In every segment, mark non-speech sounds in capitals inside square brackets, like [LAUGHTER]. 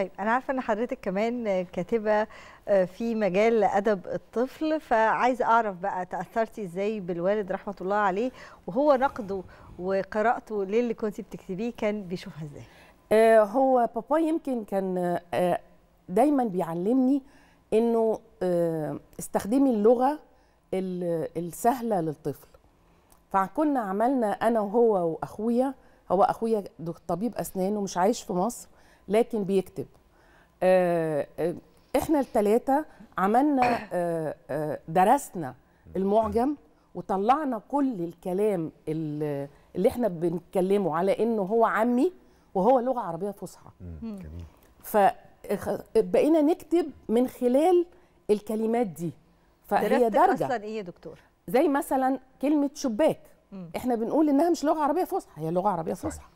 طيب أنا عارفة إن حضرتك كمان كاتبة آه، في مجال أدب الطفل فعايزة أعرف بقى تأثرتي إزاي بالوالد رحمة الله عليه وهو نقده وقراءته للي كنت بتكتبيه كان بيشوفها إزاي؟ آه، هو بابا يمكن كان آه، دايما بيعلمني إنه استخدمي اللغة السهلة للطفل فكنا عملنا أنا وهو وأخويا هو أخويا طبيب أسنان ومش عايش في مصر لكن بيكتب آه، آه، احنا الثلاثه عملنا آه، درسنا المعجم وطلعنا كل الكلام اللي احنا بنتكلمه على انه هو عامي وهو لغه عربيه فصحى فبقينا نكتب من خلال الكلمات دي فهي درجه اصلا ايه يا دكتور زي مثلا كلمه شباك احنا بنقول انها مش لغه عربيه فصحى هي لغه عربيه فصحى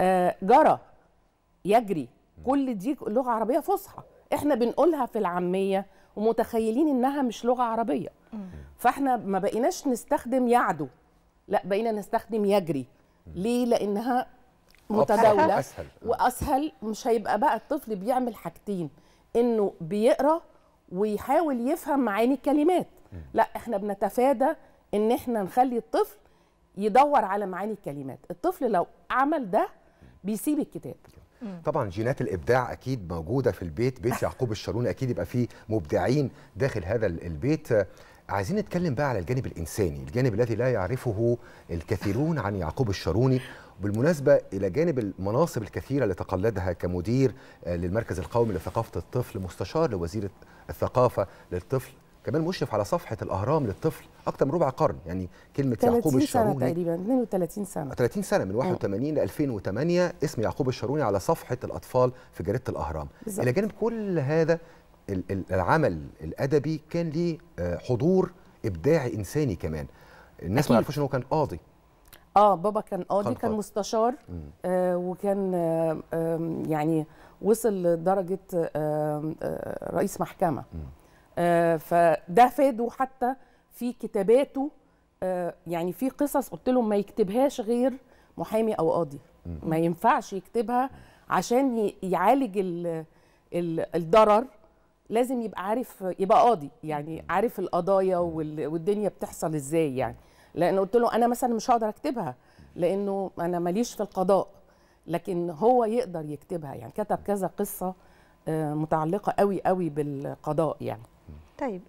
آه جرى يجري كل دي لغه عربيه فصحى احنا بنقولها في العاميه ومتخيلين انها مش لغه عربيه فاحنا ما بقيناش نستخدم يعدو لا بقينا نستخدم يجري ليه لانها متداوله أسهل. واسهل مش هيبقى بقى الطفل بيعمل حاجتين انه بيقرا ويحاول يفهم معاني الكلمات لا احنا بنتفادى ان احنا نخلي الطفل يدور على معاني الكلمات الطفل لو عمل ده بيسيب الكتاب طبعا جينات الابداع اكيد موجوده في البيت بيت [LAUGHS] يعقوب الشاروني اكيد يبقى فيه مبدعين داخل هذا البيت عايزين نتكلم بقى على الجانب الانساني الجانب الذي لا يعرفه الكثيرون عن يعقوب الشاروني بالمناسبة إلى جانب المناصب الكثيرة اللي تقلدها كمدير آه، للمركز القومي لثقافة الطفل مستشار لوزير الثقافة للطفل كمان مشرف على صفحه الاهرام للطفل اكتر من ربع قرن يعني كلمه يعقوب الشاروني 30 سنه تقريبا 32 سنه 30 سنه من 81 اه. ل 2008 اسم يعقوب الشاروني على صفحه الاطفال في جريده الاهرام بالزبط. الى جانب كل هذا العمل الادبي كان ليه آه، حضور ابداعي انساني كمان الناس ما يعرفوش ان هو كان قاضي اه بابا كان قاضي كان مستشار آه وكان آه يعني وصل لدرجه آه آه رئيس محكمه مم. آه، فده فاده حتى في كتاباته آه، يعني في قصص قلت لهم ما يكتبهاش غير محامي او قاضي ما ينفعش يكتبها عشان يعالج الضرر لازم يبقى عارف يبقى قاضي يعني عارف القضايا والدنيا بتحصل ازاي يعني لان قلت له انا مثلا مش هقدر اكتبها لانه انا ماليش في القضاء لكن هو يقدر يكتبها يعني كتب كذا قصه آه، متعلقه قوي قوي بالقضاء يعني Tá aí.